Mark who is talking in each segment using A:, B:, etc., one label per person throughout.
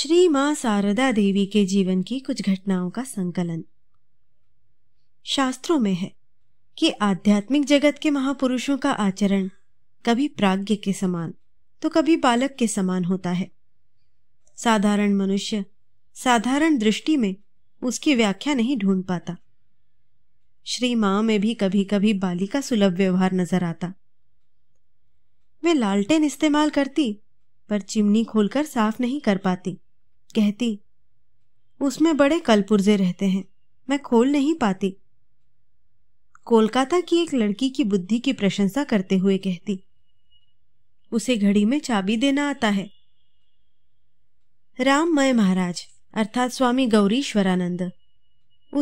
A: श्री मां शारदा देवी के जीवन की कुछ घटनाओं का संकलन शास्त्रों में है कि आध्यात्मिक जगत के महापुरुषों का आचरण कभी प्राज्ञ के समान तो कभी बालक के समान होता है साधारण मनुष्य साधारण दृष्टि में उसकी व्याख्या नहीं ढूंढ पाता श्री मां में भी कभी कभी बालिका सुलभ व्यवहार नजर आता वे लालटेन इस्तेमाल करती पर चिमनी खोलकर साफ नहीं कर पाती कहती उसमें बड़े कलपुर्जे रहते हैं मैं खोल नहीं पाती कोलकाता की एक लड़की की बुद्धि की प्रशंसा करते हुए कहती उसे घड़ी में चाबी देना आता है राममय महाराज अर्थात स्वामी गौरीश्वरानंद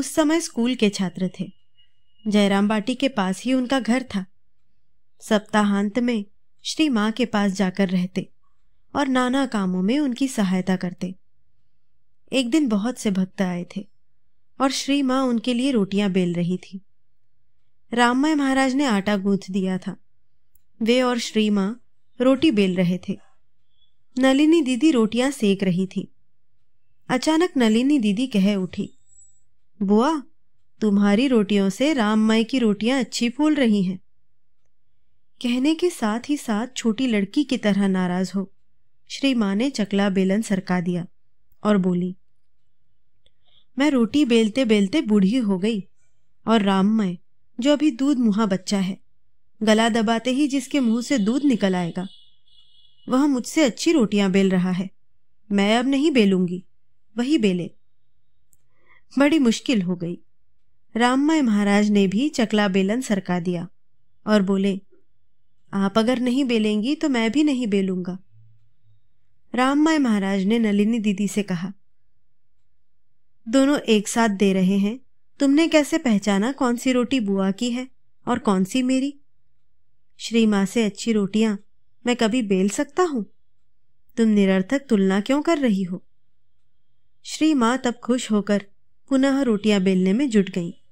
A: उस समय स्कूल के छात्र थे जयराम बाटी के पास ही उनका घर था सप्ताहांत में श्री माँ के पास जाकर रहते और नाना कामों में उनकी सहायता करते एक दिन बहुत से भक्त आए थे और श्री माँ उनके लिए रोटियां बेल रही थी राममय महाराज ने आटा गूंथ दिया था वे और श्री माँ रोटी बेल रहे थे नलिनी दीदी रोटियां सेक रही थी अचानक नलिनी दीदी कह उठी बुआ तुम्हारी रोटियों से राममय की रोटियां अच्छी फूल रही हैं कहने के साथ ही साथ छोटी लड़की की तरह नाराज हो श्री माँ ने चकला बेलन सरका दिया और बोली मैं रोटी बेलते बेलते बूढ़ी हो गई और राममय जो अभी दूध मुहा बच्चा है गला दबाते ही जिसके मुंह से दूध निकल आएगा वह मुझसे अच्छी रोटियां बेल रहा है मैं अब नहीं बेलूंगी वही बेले बड़ी मुश्किल हो गई राममय महाराज ने भी चकला बेलन सरका दिया और बोले आप अगर नहीं बेलेंगी तो मैं भी नहीं बेलूंगा राममय महाराज ने नलिनी दीदी से कहा दोनों एक साथ दे रहे हैं तुमने कैसे पहचाना कौन सी रोटी बुआ की है और कौन सी मेरी श्री माँ से अच्छी रोटियां मैं कभी बेल सकता हूं तुम निरर्थक तुलना क्यों कर रही हो श्री माँ तब खुश होकर पुनः रोटियां बेलने में जुट गईं।